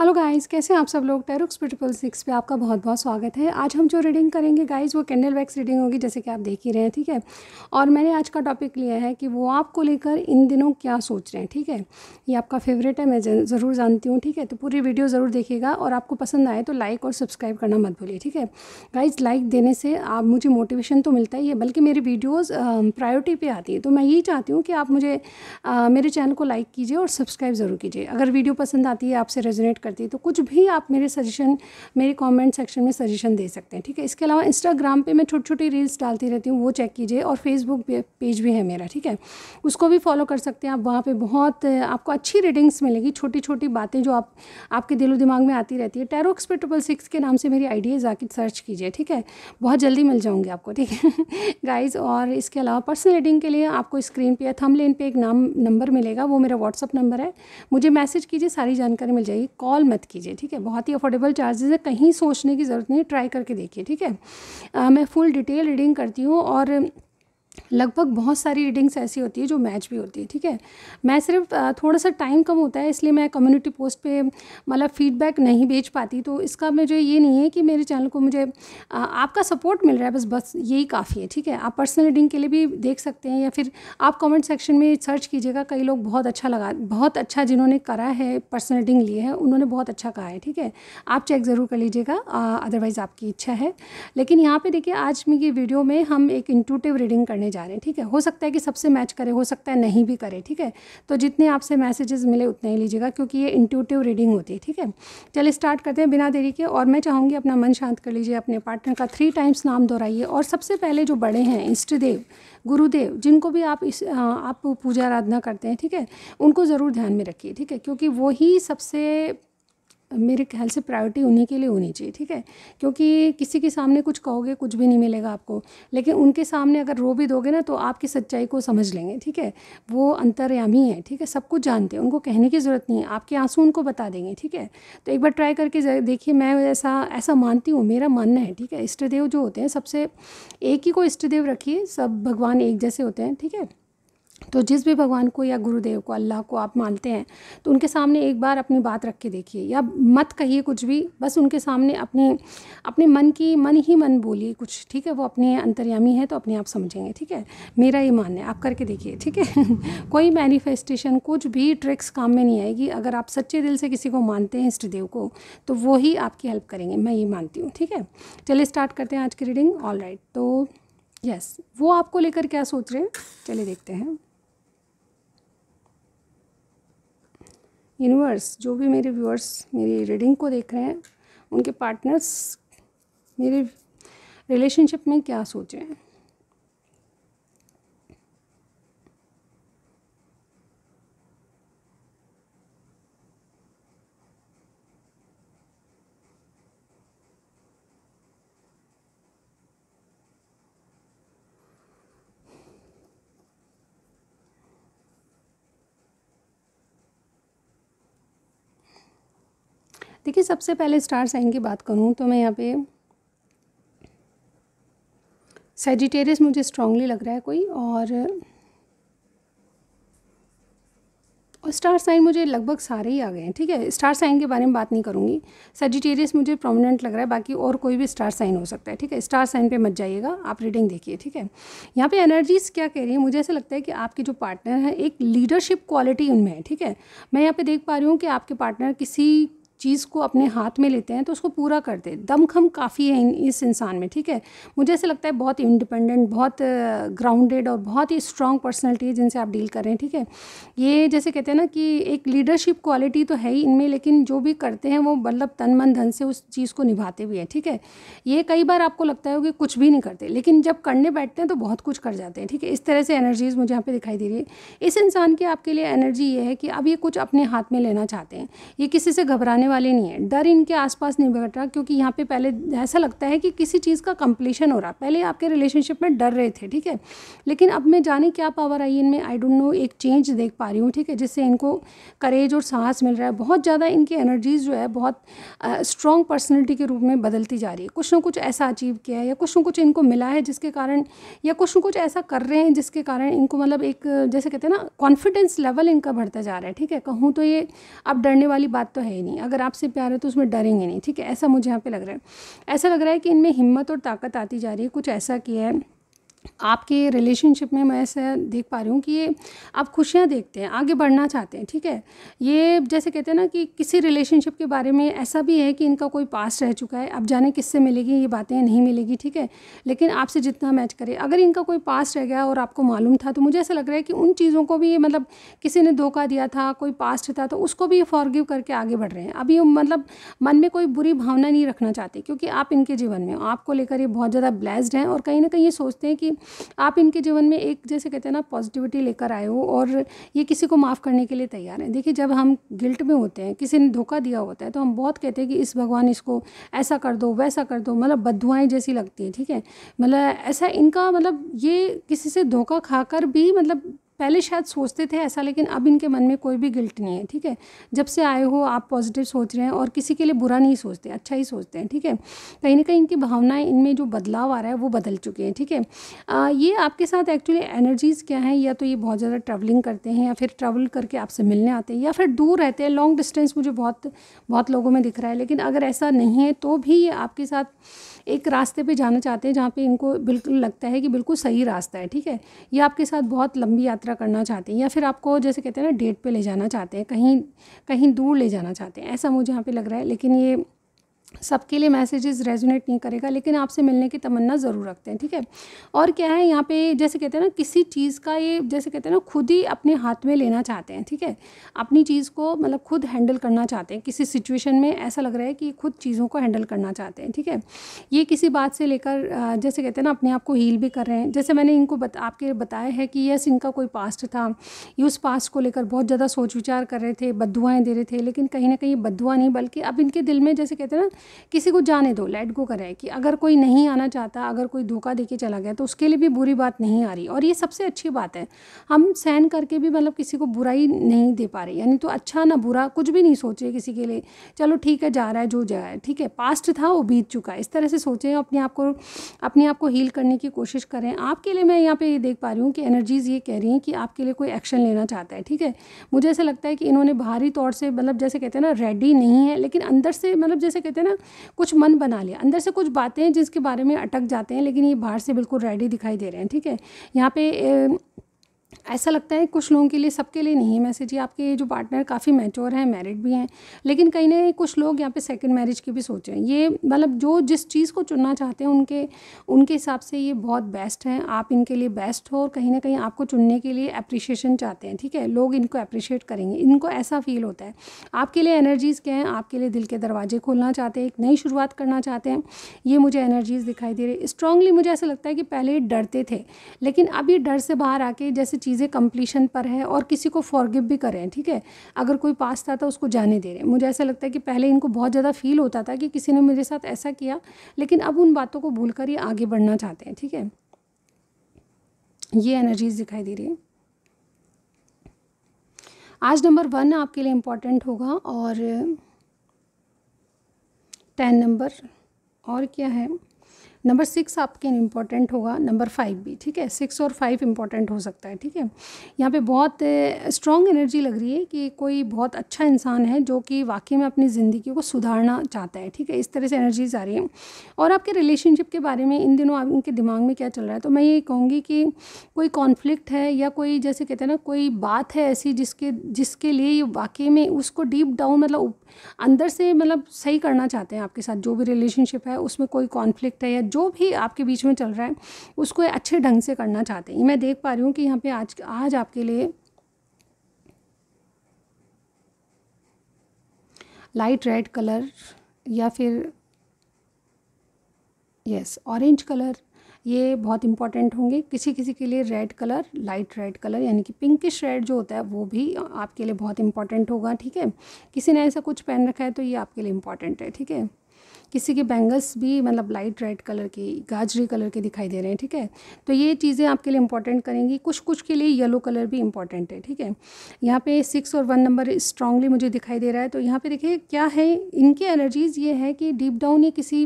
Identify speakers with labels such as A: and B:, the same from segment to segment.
A: Hello guys कैसे हैं आप सब लोग टेरुक्स ट्रिपल सिक्स पे आपका बहुत बहुत स्वागत है आज हम जो रीडिंग करेंगे गाइस वो कैंडल वैक्स रीडिंग होगी जैसे कि आप देख ही रहे हैं ठीक है और मैंने आज का टॉपिक लिया है कि वो आपको लेकर इन दिनों क्या सोच रहे हैं ठीक है ये आपका फेवरेट है मैं ज़रूर जानती हूँ ठीक है तो पूरी वीडियो ज़रूर देखिएगा और आपको पसंद आए तो लाइक और सब्सक्राइब करना मत भूलिए ठीक है गाइज लाइक देने से आप मुझे मोटिवेशन तो मिलता ही है बल्कि मेरी वीडियोज़ प्रायोरिटी पर आती है तो मैं यही चाहती हूँ कि आप मुझे मेरे चैनल को लाइक कीजिए और सब्सक्राइब ज़रूर कीजिए अगर वीडियो पसंद आती है आपसे रेजोनेट करती तो कुछ भी आप मेरे सजेशन मेरे कमेंट सेक्शन में सजेशन दे सकते हैं ठीक है इसके अलावा इंस्टाग्राम पे मैं छोटी छोटी रील्स डालती रहती हूँ वो चेक कीजिए और फेसबुक पेज भी है मेरा ठीक है उसको भी फॉलो कर सकते हैं आप वहाँ पर बहुत आपको अच्छी रीडिंग्स मिलेगी छोटी छोटी बातें जो आप आपके दिलो दिमाग में आती रहती है टेरोक्स पे ट्रिपल सिक्स के नाम से मेरी आइडियाज़ आके सर्च कीजिए ठीक है बहुत जल्दी मिल जाऊँगी आपको ठीक है गाइज और इसके अलावा पर्सनल रीडिंग के लिए आपको स्क्रीन पर या थम लेन पर एक नाम नंबर मिलेगा वो मेरा व्हाट्सअप नंबर है मुझे मैसेज कीजिए सारी जानकारी मिल जाएगी कॉल कॉल मत कीजिए ठीक है बहुत ही अफोर्डेबल चार्जेस है कहीं सोचने की ज़रूरत नहीं ट्राई करके देखिए ठीक है आ, मैं फुल डिटेल रीडिंग करती हूँ और लगभग बहुत सारी रीडिंग्स ऐसी होती है जो मैच भी होती है ठीक है मैं सिर्फ थोड़ा सा टाइम कम होता है इसलिए मैं कम्युनिटी पोस्ट पे मतलब फीडबैक नहीं भेज पाती तो इसका मुझे ये नहीं है कि मेरे चैनल को मुझे आपका सपोर्ट मिल रहा है बस बस यही काफ़ी है ठीक है आप पर्सनल रीडिंग के लिए भी देख सकते हैं या फिर आप कमेंट सेक्शन में सर्च कीजिएगा कई लोग बहुत अच्छा लगा बहुत अच्छा जिन्होंने करा है पर्सनल रीडिंग लिए है उन्होंने बहुत अच्छा कहा है ठीक है आप चेक ज़रूर कर लीजिएगा अदरवाइज़ आपकी इच्छा है लेकिन यहाँ पर देखिए आज मेरी वीडियो में हम एक इंटूटिव रीडिंग करने करने जा रहे हैं ठीक है हो सकता है कि सबसे मैच करे हो सकता है नहीं भी करे ठीक है तो जितने आपसे मैसेजेस मिले उतने ही लीजिएगा क्योंकि ये इंट्यूटिव रीडिंग होती है ठीक है चलिए स्टार्ट करते हैं बिना देरी के और मैं चाहूँगी अपना मन शांत कर लीजिए अपने पार्टनर का थ्री टाइम्स नाम दोहराइए और सबसे पहले जो बड़े हैं इष्टदेव गुरुदेव जिनको भी आप इस आप पूजा आराधना करते हैं ठीक है उनको ज़रूर ध्यान में रखिए ठीक है क्योंकि वही सबसे मेरे ख्याल से प्रायोरिटी उन्हीं के लिए होनी चाहिए ठीक है क्योंकि किसी के सामने कुछ कहोगे कुछ भी नहीं मिलेगा आपको लेकिन उनके सामने अगर रो भी दोगे ना तो आपकी सच्चाई को समझ लेंगे ठीक है वो अंतर्यामी है ठीक है सब कुछ जानते हैं उनको कहने की ज़रूरत नहीं है आपके आंसू उनको बता देंगे ठीक है तो एक बार ट्राई करके देखिए मैं ऐसा ऐसा मानती हूँ मेरा मानना है ठीक है इष्टदेव जो होते हैं सबसे एक ही को इष्टदेव रखिए सब भगवान एक जैसे होते हैं ठीक है तो जिस भी भगवान को या गुरुदेव को अल्लाह को आप मानते हैं तो उनके सामने एक बार अपनी बात रख के देखिए या मत कहिए कुछ भी बस उनके सामने अपनी अपने मन की मन ही मन बोलिए कुछ ठीक है वो अपने अंतर्यामी है तो अपने आप समझेंगे ठीक है मेरा ये मानना है आप करके देखिए ठीक है कोई मैनिफेस्टेशन कुछ भी ट्रिक्स काम में नहीं आएगी अगर आप सच्चे दिल से किसी को मानते हैं इष्ट देव को तो वो ही आपकी हेल्प करेंगे मैं ये मानती हूँ ठीक है चलिए स्टार्ट करते हैं आज की रीडिंग ऑल राइट तो यस वो आपको लेकर क्या सोच रहे हैं चलिए देखते हैं यूनिवर्स जो भी मेरे व्यूअर्स मेरी रीडिंग को देख रहे हैं उनके पार्टनर्स मेरे रिलेशनशिप में क्या सोचें देखिए सबसे पहले स्टार साइन की बात करूँ तो मैं यहाँ पे सेजिटेरियस मुझे स्ट्रांगली लग रहा है कोई और और स्टार साइन मुझे लगभग सारे ही आ गए हैं ठीक है स्टार साइन के बारे में बात नहीं करूँगी सेजिटेरियस मुझे प्रोमिनेंट लग रहा है बाकी और कोई भी स्टार साइन हो सकता है ठीक है स्टार साइन पे मत जाइएगा आप रीडिंग देखिए ठीक है यहाँ पे एनर्जीज़ क्या कह रही है मुझे ऐसा लगता है कि आपके जो पार्टनर हैं एक लीडरशिप क्वालिटी उनमें है ठीक है मैं यहाँ पर देख पा रही हूँ कि आपके पार्टनर किसी चीज़ को अपने हाथ में लेते हैं तो उसको पूरा करते हैं दमखम काफ़ी है इन, इस इंसान में ठीक है मुझे ऐसा लगता है बहुत इंडिपेंडेंट बहुत ग्राउंडेड और बहुत ही स्ट्रॉन्ग पर्सनैलिटी है जिनसे आप डील कर रहे हैं ठीक है ये जैसे कहते हैं ना कि एक लीडरशिप क्वालिटी तो है ही इनमें लेकिन जो भी करते हैं वो मतलब तन मन धन से उस चीज़ को निभाते भी हैं ठीक है ये कई बार आपको लगता है कि कुछ भी नहीं करते लेकिन जब करने बैठते हैं तो बहुत कुछ कर जाते हैं ठीक है इस तरह से एनर्जीज़ मुझे यहाँ पर दिखाई दे रही है इस इंसान की आपके लिए एनर्जी ये है कि अब ये कुछ अपने हाथ में लेना चाहते हैं ये किसी से घबराने वाले नहीं है डर इनके आसपास नहीं बैठ रहा क्योंकि यहाँ पे पहले ऐसा लगता है कि किसी चीज़ का कंप्लीशन हो रहा पहले आपके रिलेशनशिप में डर रहे थे ठीक है लेकिन अब मैं जाने क्या पावर आई इनमें आई डोंट नो एक चेंज देख पा रही हूँ ठीक है जिससे इनको करेज और साहस मिल रहा है बहुत ज़्यादा इनकी एनर्जीज़ जो है बहुत स्ट्रॉन्ग पर्सनैलिटी के रूप में बदलती जा रही है कुछ ना कुछ ऐसा अचीव किया है या कुछ ना कुछ इनको मिला है जिसके कारण या कुछ ना कुछ ऐसा कर रहे हैं जिसके कारण इनको मतलब एक जैसे कहते हैं ना कॉन्फिडेंस लेवल इनका बढ़ता जा रहा है ठीक है कहूँ तो ये अब डरने वाली बात तो है ही नहीं अगर अगर आपसे प्यार है तो उसमें डरेंगे नहीं ठीक है ऐसा मुझे यहाँ पे लग रहा है ऐसा लग रहा है कि इनमें हिम्मत और ताकत आती जा रही है कुछ ऐसा किया है आपके रिलेशनशिप में मैं ऐसा देख पा रही हूँ कि ये आप खुशियाँ देखते हैं आगे बढ़ना चाहते हैं ठीक है ये जैसे कहते हैं ना कि किसी रिलेशनशिप के बारे में ऐसा भी है कि इनका कोई पास रह चुका है अब जाने किससे मिलेगी ये बातें नहीं मिलेगी ठीक है लेकिन आपसे जितना मैच करे अगर इनका कोई पास रह गया और आपको मालूम था तो मुझे ऐसा लग रहा है कि उन चीज़ों को भी मतलब किसी ने धोखा दिया था कोई पास्ट था तो उसको भी ये फॉरगिव करके आगे बढ़ रहे हैं अभी मतलब मन में कोई बुरी भावना नहीं रखना चाहते क्योंकि आप इनके जीवन में आपको लेकर ये बहुत ज़्यादा ब्लेस्ड हैं और कहीं ना कहीं ये सोचते हैं कि आप इनके जीवन में एक जैसे कहते हैं ना पॉजिटिविटी लेकर आए हो और ये किसी को माफ़ करने के लिए तैयार हैं देखिए जब हम गिल्ट में होते हैं किसी ने धोखा दिया होता है तो हम बहुत कहते हैं कि इस भगवान इसको ऐसा कर दो वैसा कर दो मतलब बदुआएँ जैसी लगती हैं ठीक है मतलब ऐसा इनका मतलब ये किसी से धोखा खाकर भी मतलब पहले शायद सोचते थे ऐसा लेकिन अब इनके मन में कोई भी गिल्ट नहीं है ठीक है जब से आए हो आप पॉजिटिव सोच रहे हैं और किसी के लिए बुरा नहीं सोचते अच्छा ही सोचते हैं ठीक है कहीं ना कहीं इनकी भावनाएं इनमें जो बदलाव आ रहा है वो बदल चुके हैं ठीक है आ, ये आपके साथ एक्चुअली एनर्जीज़ क्या हैं या तो ये बहुत ज़्यादा ट्रैवलिंग करते हैं या फिर ट्रैवल करके आपसे मिलने आते हैं या फिर दूर रहते हैं लॉन्ग डिस्टेंस मुझे बहुत बहुत लोगों में दिख रहा है लेकिन अगर ऐसा नहीं है तो भी ये आपके साथ एक रास्ते पे जाना चाहते हैं जहाँ पे इनको बिल्कुल लगता है कि बिल्कुल सही रास्ता है ठीक है या आपके साथ बहुत लंबी यात्रा करना चाहते हैं या फिर आपको जैसे कहते हैं ना डेट पे ले जाना चाहते हैं कहीं कहीं दूर ले जाना चाहते हैं ऐसा मुझे यहाँ पे लग रहा है लेकिन ये सबके लिए मैसेजेस रेजोनेट नहीं करेगा लेकिन आपसे मिलने की तमन्ना ज़रूर रखते हैं ठीक है और क्या है यहाँ पे जैसे कहते हैं ना किसी चीज़ का ये जैसे कहते हैं ना खुद ही अपने हाथ में लेना चाहते हैं ठीक है अपनी चीज़ को मतलब खुद हैंडल करना चाहते हैं किसी सिचुएशन में ऐसा लग रहा है कि खुद चीज़ों को हैंडल करना चाहते हैं ठीक है ये किसी बात से लेकर जैसे कहते हैं ना अपने आप को हील भी कर रहे हैं जैसे मैंने इनको बत, आपके बताया है कि यस इनका कोई पास्ट था ये उस पास्ट को लेकर बहुत ज़्यादा सोच विचार कर रहे थे बदुआएँ दे रहे थे लेकिन कहीं ना कहीं बदुआ नहीं बल्कि अब इनके दिल में जैसे कहते हैं ना किसी को जाने दो लेट गो करें कि अगर कोई नहीं आना चाहता अगर कोई धोखा दे के चला गया तो उसके लिए भी बुरी बात नहीं आ रही और ये सबसे अच्छी बात है हम सहन करके भी मतलब किसी को बुराई नहीं दे पा रहे यानी तो अच्छा ना बुरा कुछ भी नहीं सोचे किसी के लिए चलो ठीक है जा रहा है जो जा रहा है ठीक है पास्ट था वो बीत चुका है इस तरह से सोचें अपने आप को अपने आप को हील करने की कोशिश करें आपके लिए मैं यहाँ पे ये देख पा रही हूँ कि एनर्जीज़ ये कह रही हैं कि आपके लिए कोई एक्शन लेना चाहता है ठीक है मुझे ऐसा लगता है कि इन्होंने बाहरी तौर से मतलब जैसे कहते हैं ना रेडी नहीं है लेकिन अंदर से मतलब जैसे कहते हैं ना कुछ मन बना लिया अंदर से कुछ बातें हैं जिसके बारे में अटक जाते हैं लेकिन ये बाहर से बिल्कुल रेडी दिखाई दे रहे हैं ठीक है यहाँ पे ऐसा लगता है कुछ लोगों के लिए सबके लिए नहीं है मैसेज ये आपके जो पार्टनर काफ़ी मैच्योर हैं मैरिड भी हैं लेकिन कहीं ना कहीं कुछ लोग यहाँ पे सेकंड मैरिज की भी हैं ये मतलब जो जिस चीज़ को चुनना चाहते हैं उनके उनके हिसाब से ये बहुत बेस्ट हैं आप इनके लिए बेस्ट हो और कहीं ना कहीं आपको चुनने के लिए अप्रिशिएशन चाहते हैं ठीक है लोग इनको अप्रिशिएट करेंगे इनको ऐसा फील होता है आपके लिए एनर्जीज़ क्या हैं आपके लिए दिल के दरवाजे खोलना चाहते हैं एक नई शुरुआत करना चाहते हैं ये मुझे एनर्जीज़ दिखाई दे रही स्ट्रांगली मुझे ऐसा लगता है कि पहले डरते थे लेकिन अब ये डर से बाहर आके जैसे चीज़ें कंप्लीशन पर है और किसी को फॉरगिव भी करें ठीक है अगर कोई पास था तो उसको जाने दे रहे हैं मुझे ऐसा लगता है कि पहले इनको बहुत ज़्यादा फील होता था कि किसी ने मेरे साथ ऐसा किया लेकिन अब उन बातों को भूल कर ये आगे बढ़ना चाहते हैं ठीक है ये एनर्जीज दिखाई दे रही है आज नंबर वन आपके लिए इम्पॉर्टेंट होगा और टेन नंबर और क्या है नंबर सिक्स आपके इम्पॉर्टेंट होगा नंबर फाइव भी ठीक है सिक्स और फाइव इम्पॉर्टेंट हो सकता है ठीक है यहाँ पे बहुत स्ट्रॉन्ग एनर्जी लग रही है कि कोई बहुत अच्छा इंसान है जो कि वाकई में अपनी ज़िंदगी को सुधारना चाहता है ठीक है इस तरह से एनर्जीज आ रही है और आपके रिलेशनशिप के बारे में इन दिनों आपके दिमाग में क्या चल रहा है तो मैं ये कहूँगी कि कोई कॉन्फ्लिक्ट है या कोई जैसे कहते हैं ना कोई बात है ऐसी जिसके जिसके लिए वाकई में उसको डीप डाउन मतलब अंदर से मतलब सही करना चाहते हैं आपके साथ जो भी रिलेशनशिप है उसमें कोई कॉन्फ्लिक्ट है या जो जो भी आपके बीच में चल रहा है उसको अच्छे ढंग से करना चाहते हैं मैं देख पा रही हूँ कि यहाँ पे आज आज आपके लिए लाइट रेड कलर या फिर यस ऑरेंज कलर ये बहुत इंपॉर्टेंट होंगे किसी किसी के लिए red colour light red colour यानी कि पिंकिश रेड जो होता है वो भी आपके लिए बहुत इंपॉर्टेंट होगा ठीक है किसी ने ऐसा कुछ पहन रखा है तो ये आपके लिए इंपॉर्टेंट है ठीक है किसी के बैंगल्स भी मतलब लाइट रेड कलर के गाजरी कलर के दिखाई दे रहे हैं ठीक है तो ये चीज़ें आपके लिए इंपॉर्टेंट करेंगी कुछ कुछ के लिए येलो कलर भी इंपॉर्टेंट है ठीक है यहाँ पे सिक्स और वन नंबर स्ट्रांगली मुझे दिखाई दे रहा है तो यहाँ पे देखिए क्या है इनके एनर्जीज़ ये है कि डीप डाउन ये किसी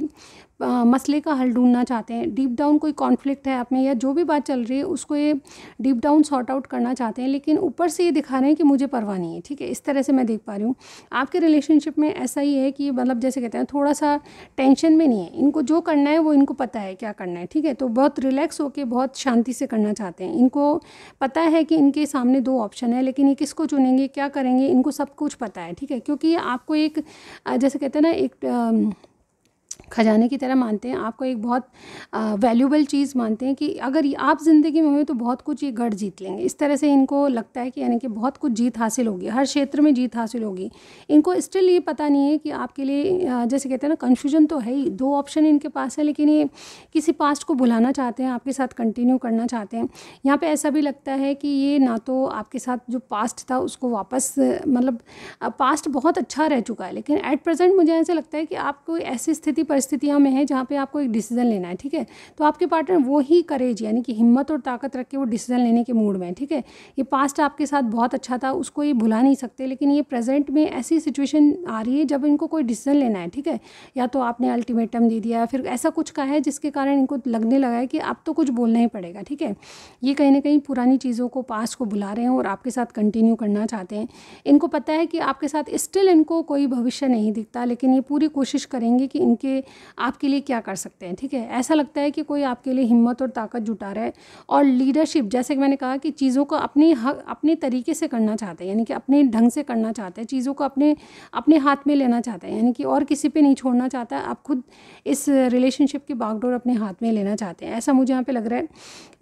A: मसले का हल ढूंढना चाहते हैं डीप डाउन कोई कॉन्फ्लिक्ट है आप में या जो भी बात चल रही है उसको ये डीप डाउन सॉर्ट आउट करना चाहते हैं लेकिन ऊपर से ये दिखा रहे हैं कि मुझे परवाह नहीं है ठीक है इस तरह से मैं देख पा रही हूँ आपके रिलेशनशिप में ऐसा ही है कि मतलब जैसे कहते हैं थोड़ा सा टेंशन में नहीं है इनको जो करना है वो इनको पता है क्या करना है ठीक है तो बहुत रिलैक्स होकर बहुत शांति से करना चाहते हैं इनको पता है कि इनके सामने दो ऑप्शन है लेकिन ये किसको चुनेंगे क्या करेंगे इनको सब कुछ पता है ठीक है क्योंकि आपको एक जैसे कहते हैं ना एक खजाने की तरह मानते हैं आपको एक बहुत वैल्यूबल चीज़ मानते हैं कि अगर आप ज़िंदगी में हुए तो बहुत कुछ ये गढ़ जीत लेंगे इस तरह से इनको लगता है कि यानी कि बहुत कुछ जीत हासिल होगी हर क्षेत्र में जीत हासिल होगी इनको स्टिल ये पता नहीं है कि आपके लिए जैसे कहते हैं ना कन्फ्यूजन तो है ही दो ऑप्शन इनके पास है लेकिन ये किसी पास्ट को भुलाना चाहते हैं आपके साथ कंटिन्यू करना चाहते हैं यहाँ पर ऐसा भी लगता है कि ये ना तो आपके साथ जो पास्ट था उसको वापस मतलब पास्ट बहुत अच्छा रह चुका है लेकिन एट प्रेजेंट मुझे ऐसे लगता है कि आपको ऐसी स्थिति पर परिस्थितियों में है जहाँ पे आपको एक डिसीजन लेना है ठीक है तो आपके पार्टनर वो ही करेज यानी कि हिम्मत और ताकत रख के वो डिसीजन लेने के मूड में है ठीक है ये पास्ट आपके साथ बहुत अच्छा था उसको ये भुला नहीं सकते लेकिन ये प्रेजेंट में ऐसी सिचुएशन आ रही है जब इनको कोई डिसीजन लेना है ठीक है या तो आपने अल्टीमेटम दे दिया फिर ऐसा कुछ का है जिसके कारण इनको लगने लगा है कि अब तो कुछ बोलना ही पड़ेगा ठीक है ये कहीं ना कहीं पुरानी चीज़ों को पास्ट को बुला रहे हैं और आपके साथ कंटिन्यू करना चाहते हैं इनको पता है कि आपके साथ स्टिल इनको कोई भविष्य नहीं दिखता लेकिन ये पूरी कोशिश करेंगे कि इनके आपके लिए क्या कर सकते हैं ठीक है ऐसा लगता है कि कोई आपके लिए हिम्मत और ताकत जुटा रहा है और लीडरशिप जैसे कि मैंने कहा कि चीज़ों को अपने अपने तरीके से करना चाहते हैं यानी कि अपने ढंग से करना चाहते हैं चीज़ों को अपने अपने हाथ में लेना चाहते हैं यानी कि और किसी पर नहीं छोड़ना चाहता आप खुद इस रिलेशनशिप की बागडोर अपने हाथ में लेना चाहते हैं ऐसा मुझे यहाँ पर लग रहा है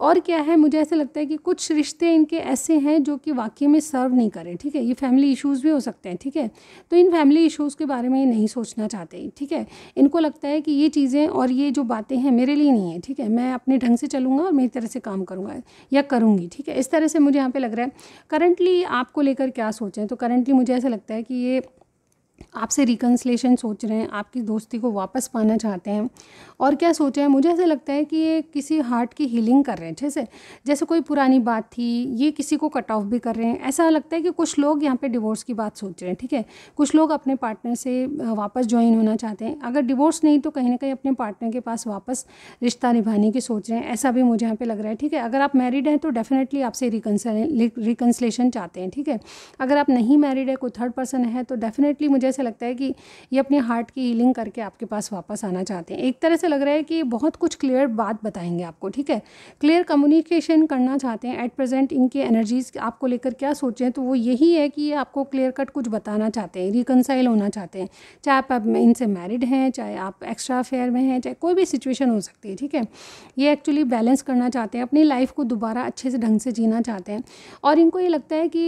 A: और क्या है मुझे ऐसा लगता है कि कुछ रिश्ते इनके ऐसे हैं जो कि वाकई में सर्व नहीं करें ठीक है ये फैमिली इशूज़ भी हो सकते हैं ठीक है तो इन फैमिली इशूज़ के बारे में ये नहीं सोचना चाहते ठीक है इनको लगता है कि ये चीज़ें और ये जो बातें हैं मेरे लिए नहीं है ठीक है मैं अपने ढंग से चलूँगा और मेरी तरह से काम करूँगा या करूँगी ठीक है इस तरह से मुझे यहाँ पर लग रहा है करंटली आपको लेकर क्या सोचें तो करंटली मुझे ऐसा लगता है कि ये आपसे रिकन्सलेशन सोच रहे हैं आपकी दोस्ती को वापस पाना चाहते हैं और क्या सोच रहे हैं मुझे ऐसा लगता है कि ये किसी हार्ट की हीलिंग कर रहे हैं जैसे जैसे कोई पुरानी बात थी ये किसी को कट ऑफ भी कर रहे हैं ऐसा लगता है कि कुछ लोग यहाँ पे डिवोर्स की बात सोच रहे हैं ठीक है कुछ लोग अपने पार्टनर से वापस ज्वाइन होना चाहते हैं अगर डिवोर्स नहीं तो कहीं ना कहीं अपने पार्टनर के पास वापस रिश्ता निभाने की सोच रहे हैं ऐसा भी मुझे यहाँ पर लग रहा है ठीक है अगर आप मैरिड हैं तो डेफिनेटली आपसे रिकन्सलेशन चाहते हैं ठीक है अगर आप नहीं मैरिड है कोई थर्ड पर्सन है तो डेफिनेटली मुझे तरह से लगता है कि ये अपने हार्ट की हीलिंग करके आपके पास वापस आना चाहते हैं एक तरह से लग रहा है कि बहुत कुछ क्लियर बात बताएंगे आपको ठीक है क्लियर कम्युनिकेशन करना चाहते हैं एट प्रेजेंट इनके एनर्जीज आपको लेकर क्या सोचें तो वो यही है कि ये आपको क्लियर कट कुछ बताना चाहते हैं रिकनसाइल होना चाहते हैं चाहे आप इनसे मैरिड हैं चाहे आप एक्स्ट्रा अफेयर में हैं चाहे कोई भी सिचुएशन हो सकती है ठीक है ये एक्चुअली बैलेंस करना चाहते हैं अपनी लाइफ को दोबारा अच्छे से ढंग से जीना चाहते हैं और इनको ये लगता है कि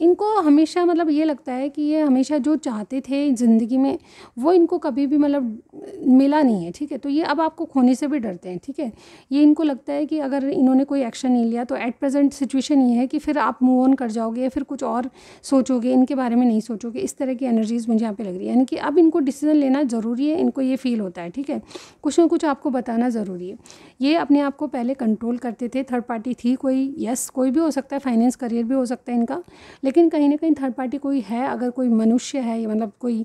A: इनको हमेशा मतलब ये लगता है कि ये हमेशा जो चाहते थे ज़िंदगी में वो इनको कभी भी मतलब मिला नहीं है ठीक है तो ये अब आपको खोने से भी डरते हैं ठीक है ये इनको लगता है कि अगर इन्होंने कोई एक्शन नहीं लिया तो एट प्रेजेंट सिचुएशन ये है कि फिर आप मूव ऑन कर जाओगे या फिर कुछ और सोचोगे इनके बारे में नहीं सोचोगे इस तरह की एनर्जीज़ मुझे यहाँ पर लग रही है यानी कि अब इनको डिसीज़न लेना ज़रूरी है इनको ये फील होता है ठीक है कुछ ना कुछ आपको बताना ज़रूरी है ये अपने आप को पहले कंट्रोल करते थे थर्ड पार्टी थी कोई यस कोई भी हो सकता है फाइनेंस करियर भी हो सकता है इनका लेकिन कहीं ना कहीं थर्ड पार्टी कोई है अगर कोई मनुष्य है मतलब कोई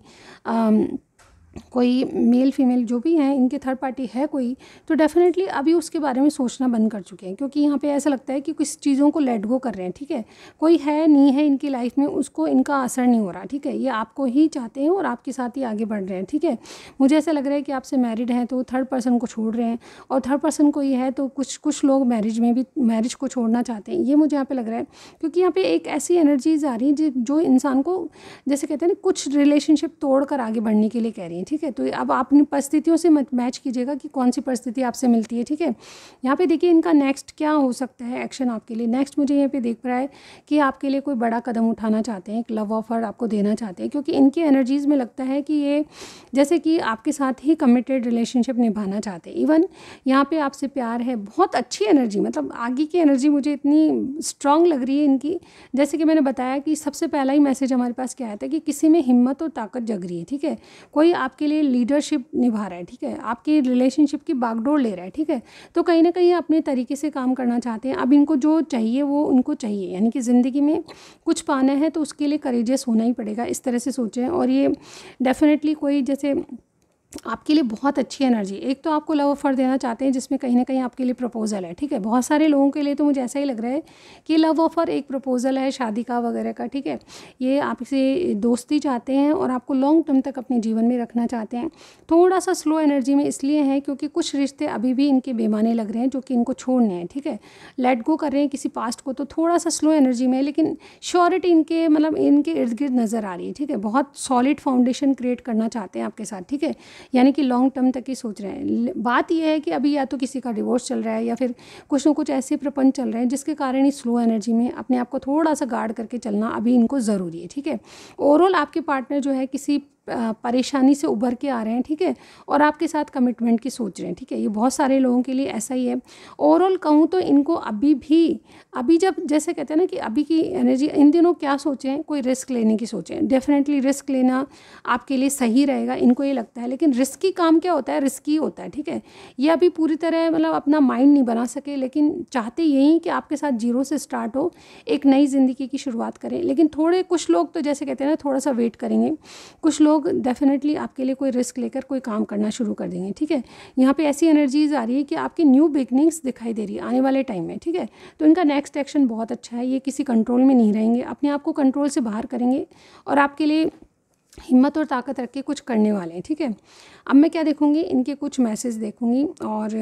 A: कोई मेल फीमेल जो भी हैं इनके थर्ड पार्टी है कोई तो डेफिनेटली अभी उसके बारे में सोचना बंद कर चुके हैं क्योंकि यहाँ पे ऐसा लगता है कि कुछ चीज़ों को लेट गो कर रहे हैं ठीक है कोई है नहीं है इनकी लाइफ में उसको इनका असर नहीं हो रहा ठीक है ये आपको ही चाहते हैं और आपके साथ ही आगे बढ़ रहे हैं ठीक है मुझे ऐसा लग रहा है कि आपसे मैरिड हैं तो थर्ड पर्सन को छोड़ रहे हैं और थर्ड पर्सन कोई है तो कुछ कुछ लोग मैरिज में भी मैरिज को छोड़ना चाहते हैं ये मुझे यहाँ पर लग रहा है क्योंकि यहाँ पर एक ऐसी एनर्जीज आ रही है जो इंसान को जैसे कहते हैं ना कुछ रिलेशनशिप तोड़ आगे बढ़ने के लिए कह रही है नहीं ठीक है तो अब आप अपनी परिस्थितियों से मैच कीजिएगा कि कौन सी परिस्थिति आपसे मिलती है ठीक है यहाँ पे देखिए इनका नेक्स्ट क्या हो सकता है एक्शन आपके लिए नेक्स्ट मुझे यहाँ पे देख रहा है कि आपके लिए कोई बड़ा कदम उठाना चाहते हैं एक लव ऑफर आपको देना चाहते हैं क्योंकि इनकी एनर्जीज़ में लगता है कि ये जैसे कि आपके साथ ही कमिटेड रिलेशनशिप निभाना चाहते हैं इवन यहाँ पर आपसे प्यार है बहुत अच्छी एनर्जी मतलब आगे की एनर्जी मुझे इतनी स्ट्रांग लग रही है इनकी जैसे कि मैंने बताया कि सबसे पहला ही मैसेज हमारे पास क्या आया था कि किसी में हिम्मत और ताकत जग रही है ठीक है कोई आप आपके लिए लीडरशिप निभा रहा है ठीक है आपकी रिलेशनशिप की बागडोर ले रहा है ठीक है तो कहीं ना कहीं अपने तरीके से काम करना चाहते हैं अब इनको जो चाहिए वो उनको चाहिए यानी कि ज़िंदगी में कुछ पाना है तो उसके लिए करेजियस होना ही पड़ेगा इस तरह से सोचें और ये डेफिनेटली कोई जैसे आपके लिए बहुत अच्छी एनर्जी एक तो आपको लव ऑफर देना चाहते हैं जिसमें कहीं ना कहीं आपके लिए प्रपोज़ल है ठीक है बहुत सारे लोगों के लिए तो मुझे ऐसा ही लग रहा है कि लव ऑफ़र एक प्रपोज़ल है शादी का वगैरह का ठीक है ये आपसे दोस्ती चाहते हैं और आपको लॉन्ग टर्म तक अपने जीवन में रखना चाहते हैं थोड़ा सा स्लो एनर्जी में इसलिए है क्योंकि कुछ रिश्ते अभी भी इनके बेमाने लग रहे हैं जो कि इनको छोड़ने हैं ठीक है लेट गो कर रहे हैं किसी पास्ट को तो थोड़ा सा स्लो एनर्जी में लेकिन श्योरिटी इनके मतलब इनके इर्द गिर्द नज़र आ रही है ठीक है बहुत सॉलिड फाउंडेशन क्रिएट करना चाहते हैं आपके साथ ठीक है यानी कि लॉन्ग टर्म तक ही सोच रहे हैं बात यह है कि अभी या तो किसी का डिवोर्स चल रहा है या फिर कुछ ना कुछ ऐसे प्रपंच चल रहे हैं जिसके कारण ही स्लो एनर्जी में अपने आप को थोड़ा सा गार्ड करके चलना अभी इनको ज़रूरी है ठीक है ओवरऑल आपके पार्टनर जो है किसी परेशानी से उभर के आ रहे हैं ठीक है और आपके साथ कमिटमेंट की सोच रहे हैं ठीक है ये बहुत सारे लोगों के लिए ऐसा ही है ओवरऑल कहूँ तो इनको अभी भी अभी जब जैसे कहते हैं ना कि अभी की एनर्जी इन दिनों क्या सोचें कोई रिस्क लेने की सोचें डेफिनेटली रिस्क लेना आपके लिए सही रहेगा इनको ये लगता है लेकिन रिस्की काम क्या होता है रिस्की होता है ठीक है ये अभी पूरी तरह मतलब अपना माइंड नहीं बना सके लेकिन चाहते यही कि आपके साथ जीरो से स्टार्ट हो एक नई ज़िंदगी की शुरुआत करें लेकिन थोड़े कुछ लोग तो जैसे कहते हैं ना थोड़ा सा वेट करेंगे कुछ लोग लोग डेफिनेटली आपके लिए कोई रिस्क लेकर कोई काम करना शुरू कर देंगे ठीक है यहाँ पे ऐसी एनर्जीज आ रही है कि आपकी न्यू बिगनिंग्स दिखाई दे रही है आने वाले टाइम में ठीक है तो इनका नेक्स्ट एक्शन बहुत अच्छा है ये किसी कंट्रोल में नहीं रहेंगे अपने आप को कंट्रोल से बाहर करेंगे और आपके लिए हिम्मत और ताकत रख के कुछ करने वाले हैं ठीक है अब मैं क्या देखूँगी इनके कुछ मैसेज देखूँगी और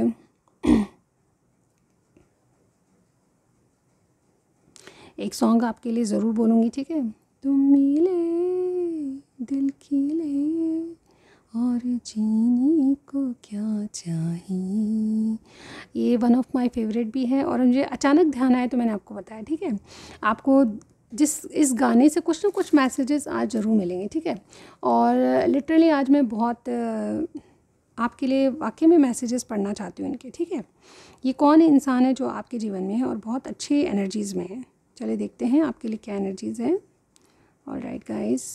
A: एक सॉन्ग आपके लिए ज़रूर बोलूँगी ठीक है तुम मिले दिल की ले और जीने को क्या चाहिए ये वन ऑफ माय फेवरेट भी है और मुझे अचानक ध्यान आया तो मैंने आपको बताया ठीक है आपको जिस इस गाने से कुछ ना कुछ मैसेजेस आज ज़रूर मिलेंगे ठीक है और लिटरली आज मैं बहुत आपके लिए वाकई में मैसेजेस पढ़ना चाहती हूँ इनके ठीक है ये कौन इंसान है जो आपके जीवन में है और बहुत अच्छी एनर्जीज़ में है चले देखते हैं आपके लिए क्या एनर्जीज़ हैं और राइट गाइज़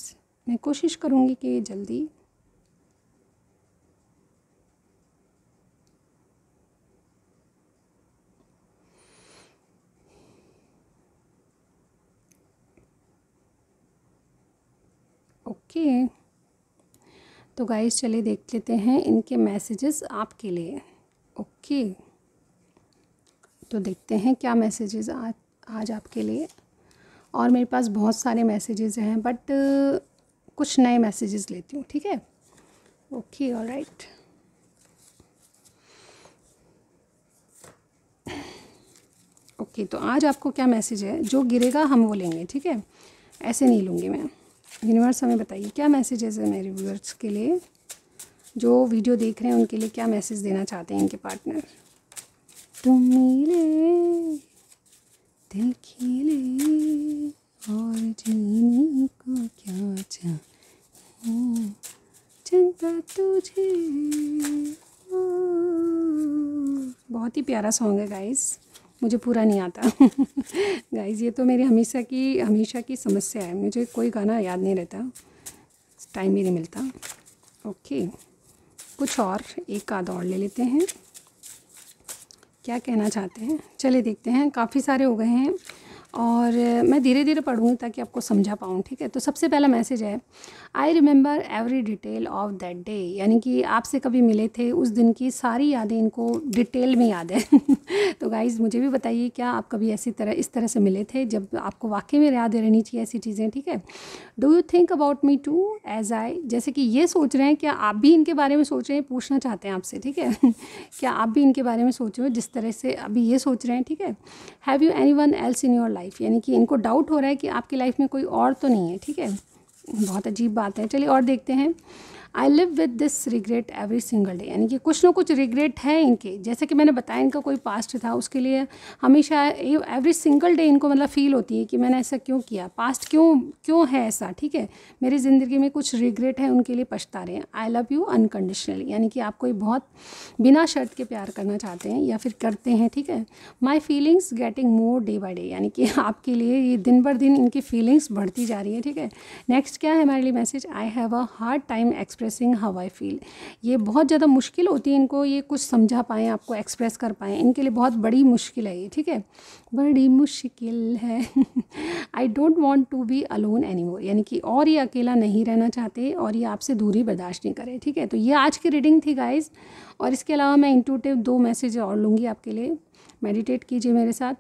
A: मैं कोशिश करूँगी कि जल्दी ओके तो गाइस चलिए देख लेते हैं इनके मैसेजेस आपके लिए ओके तो देखते हैं क्या मैसेजेस आज आज आपके लिए और मेरे पास बहुत सारे मैसेजेस हैं बट कुछ नए मैसेजेस लेती हूँ ठीक है ओके ऑल राइट ओके तो आज आपको क्या मैसेज है जो गिरेगा हम वो लेंगे ठीक है ऐसे नहीं लूँगी मैं यूनिवर्स हमें बताइए क्या मैसेजेस है मेरे व्यूअर्स के लिए जो वीडियो देख रहे हैं उनके लिए क्या मैसेज देना चाहते हैं इनके पार्टनर प्यारा सॉन्ग है गाइस मुझे पूरा नहीं आता गाइस ये तो मेरी हमेशा की हमेशा की समस्या है मुझे कोई गाना याद नहीं रहता टाइम भी नहीं मिलता ओके कुछ और एक आध और ले लेते हैं क्या कहना चाहते हैं चलिए देखते हैं काफ़ी सारे हो गए हैं और मैं धीरे धीरे पढ़ूँ ताकि आपको समझा पाऊँ ठीक है तो सबसे पहला मैसेज है I remember every detail of that day यानी कि आपसे कभी मिले थे उस दिन की सारी यादें इनको डिटेल में याद है तो गाइज़ मुझे भी बताइए क्या आप कभी ऐसी तरह इस तरह से मिले थे जब आपको वाकई में याद रहनी चाहिए ऐसी चीज़ें ठीक है do you think about me too as I जैसे कि ये सोच रहे हैं क्या आप भी इनके बारे में सोच रहे हैं पूछना चाहते हैं आपसे ठीक है क्या आप भी इनके बारे में सोच रहे हो जिस तरह से अभी ये सोच रहे हैं ठीक है have you anyone else in your life life यानी कि इनको डाउट हो रहा है कि आपकी लाइफ में कोई और तो नहीं है ठीक है बहुत अजीब बात है चलिए और देखते हैं I live with this regret every single day यानी कि कुछ ना कुछ रिग्रेट है इनके जैसे कि मैंने बताया इनका कोई पास्ट था उसके लिए हमेशा एवरी सिंगल डे इनको मतलब फील होती है कि मैंने ऐसा क्यों किया पास्ट क्यों क्यों है ऐसा ठीक है मेरी ज़िंदगी में कुछ रिग्रेट है उनके लिए पछता रहे हैं आई लव यू अनकंडीशनली यानी कि आप कोई बहुत बिना शर्त के प्यार करना चाहते हैं या फिर करते हैं ठीक है my feelings getting more day by day यानी कि आपके लिए ये दिन बर दिन इनकी फीलिंग्स बढ़ती जा रही है ठीक है नेक्स्ट क्या है हमारे लिए message I have a hard time express expressing how I feel ये बहुत ज़्यादा मुश्किल होती है इनको ये कुछ समझा पाएँ आपको एक्सप्रेस कर पाएँ इनके लिए बहुत बड़ी मुश्किल है ये ठीक है बड़ी मुश्किल है I don't want to be alone anymore यानी कि और ये अकेला नहीं रहना चाहते और ये आपसे दूरी बर्दाश्त नहीं करे ठीक है तो ये आज की रीडिंग थी गाइज और इसके अलावा मैं इंटूटिव दो मैसेज और लूँगी आपके लिए मेडिटेट कीजिए मेरे साथ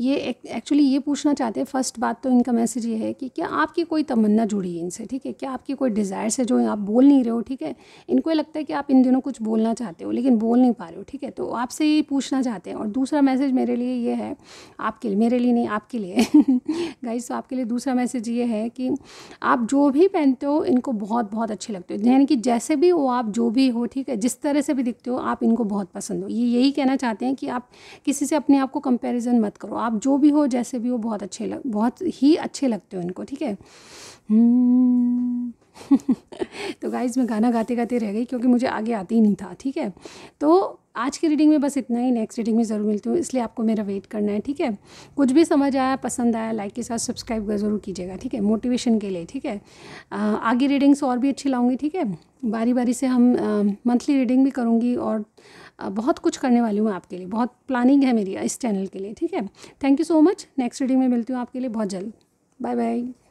A: ये एक्चुअली ये पूछना चाहते हैं फर्स्ट बात तो इनका मैसेज ये है कि क्या आपकी कोई तमन्ना जुड़ी है इनसे ठीक है क्या आपकी कोई डिज़ायर्स है जो आप बोल नहीं रहे हो ठीक है इनको ये लगता है कि आप इन दिनों कुछ बोलना चाहते हो लेकिन बोल नहीं पा रहे हो ठीक है तो आपसे ये पूछना चाहते हैं और दूसरा मैसेज मेरे लिए ये है आपके लिए मेरे लिए नहीं आपके लिए गाइस तो आपके लिए दूसरा मैसेज ये है कि आप जो भी पहनते हो इनको बहुत बहुत अच्छे लगते हो यानी कि जैसे भी हो आप जो भी हो ठीक है जिस तरह से भी दिखते हो आप इनको बहुत पसंद हो ये यही कहना चाहते हैं कि आप किसी से अपने आप को कंपेरिजन मत करो आप जो भी हो जैसे भी हो बहुत अच्छे लग बहुत ही अच्छे लगते हो इनको ठीक है हम्म। तो गाइज मैं गाना गाते गाते रह गई क्योंकि मुझे आगे आते ही नहीं था ठीक है तो आज की रीडिंग में बस इतना ही नेक्स्ट रीडिंग में ज़रूर मिलती हूँ इसलिए आपको मेरा वेट करना है ठीक है कुछ भी समझ आया पसंद आया लाइक के साथ सब्सक्राइब ज़रूर कीजिएगा ठीक है मोटिवेशन के लिए ठीक है आगे रीडिंग्स और भी अच्छी लाऊंगी ठीक है बारी बारी से हम मंथली रीडिंग भी करूँगी और बहुत कुछ करने वाली हूँ आपके लिए बहुत प्लानिंग है मेरी इस चैनल के लिए ठीक है thank you so much next reading में मिलती हूँ आपके लिए बहुत जल्द बाय बाय